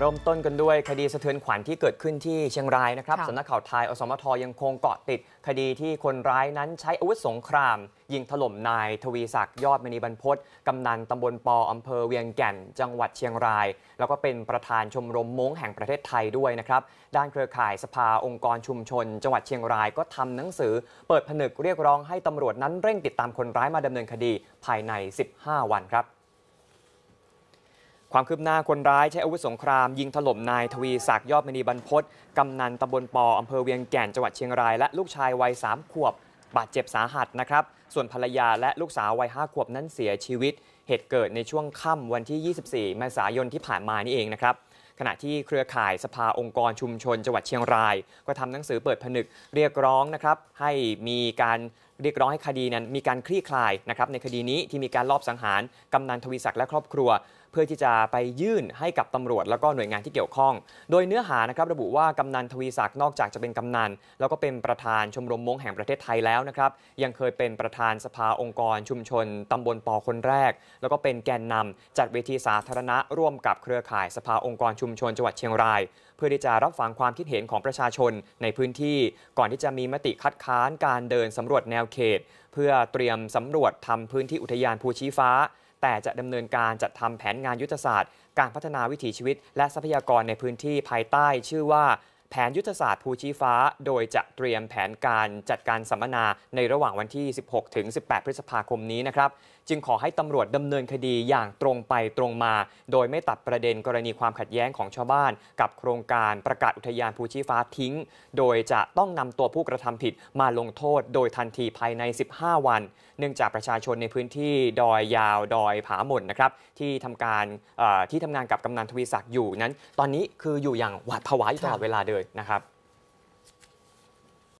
เริ่มต้นกันด้วยคดีสะเทือนขวัญที่เกิดขึ้นที่เชียงรายนะครับสำนักข่าวไทย อสมทยังคงเกาะติดคดีที่คนร้ายนั้นใช้อาวุธสงคราม ยิงถล่มนายทวีศักดิ์ยอดมณีบรรพศกำนันตำบลปออำเภอเวียงแก่นจังหวัดเชียงราย แล้วก็เป็นประธานชมรมม้งแห่งประเทศไทยด้วยนะครับด้านเครือข่ายสภาองค์กรชุมชน จังหวัดเชียงรายก็ทำหนังสือ เปิดผนึกเรียกร้องให้ตำรวจนั้นเร่งติดตามคนร้ายมาดำเนินคดีภายใน 15 วันครับความคืบหน้าคนร้ายใช้อาวุธสงคราม ยิงถล่มนาย ทวีศักดิ์ยอดมณีบรรพศกำนันตำบลปออำเภอเวียงแก่นจังหวัดเชียงราย และลูกชายวัยสามขวบ บาดเจ็บสาหัสนะครับ ส่วนภรรยาและลูกสาววัยห้าขวบนั้นเสียชีวิต เหตุเกิดในช่วงค่ำวันที่ 24เมษายนที่ผ่านมานี่เองนะครับขณะที่เครือข่ายสภาองค์กรชุมชนจังหวัดเชียงราย ก็ทำหนังสือเปิดผนึกเรียกร้องนะครับให้มีการเรียกร้องให้คดีนั้นมีการคลี่คลายนะครับในคดีนี้ที่มีการลอบสังหารกำนันทวีศักดิ์และครอบครัว เพื่อที่จะไปยื่นให้กับตำรวจแล้วก็หน่วยงานที่เกี่ยวข้อง โดยเนื้อหานะครับระบุว่ากำนันทวีศักดิ์นอกจากจะเป็นกำนัน แล้วก็เป็นประธานชมรมมงแห่งประเทศไทยแล้วนะครับยังเคยเป็นประธานสภาองค์กรชุมชน ตำบลปอคนแรก แล้วก็เป็นแกนนำจัดเวทีสาธารณะร่วมกับเครือข่ายสภาองค์กรชุมชน จังหวัดเชียงราย เพื่อที่จะรับฟังความคิดเห็นของประชาชนในพื้นที่ก่อนที่จะมีมติคัดค้านการเดินสำรวจแนววเขตเพื่อเตรียมสำรวจทำพื้นที่อุทยานภูชี้ฟ้า แต่จะดำเนินการจัดทำแผนงานยุทธศาสตร์ การพัฒนาวิถีชีวิตและทรัพยากรในพื้นที่ภายใต้ชื่อว่าแผนยุทธศาสตร์ภูชีฟ้า โดยจะเตรียมแผนการจัดการสัมมนาในระหว่างวันที่ 16 ถึง 18 พฤษภาคมนี้นะครับ จึงขอให้ตำรวจดำเนินคดีอย่างตรงไปตรงมา โดยไม่ตัดประเด็นกรณีความขัดแย้งของชาวบ้าน กับโครงการประกาศอุทยานภูชีฟ้าทิ้ง โดยจะต้องนำตัวผู้กระทำผิดมาลงโทษ โดยทันทีภายใน 15 วัน เนื่องจากประชาชนในพื้นที่ดอยยาว ดอยผาหม่นนะครับ ที่ทำการที่ทำงานกับกำนันทวีศักดิ์อยู่นั้น ตอนนี้คืออยู่อย่างหวาดผวาอยู่ตลอดเวลาเลยนะครับ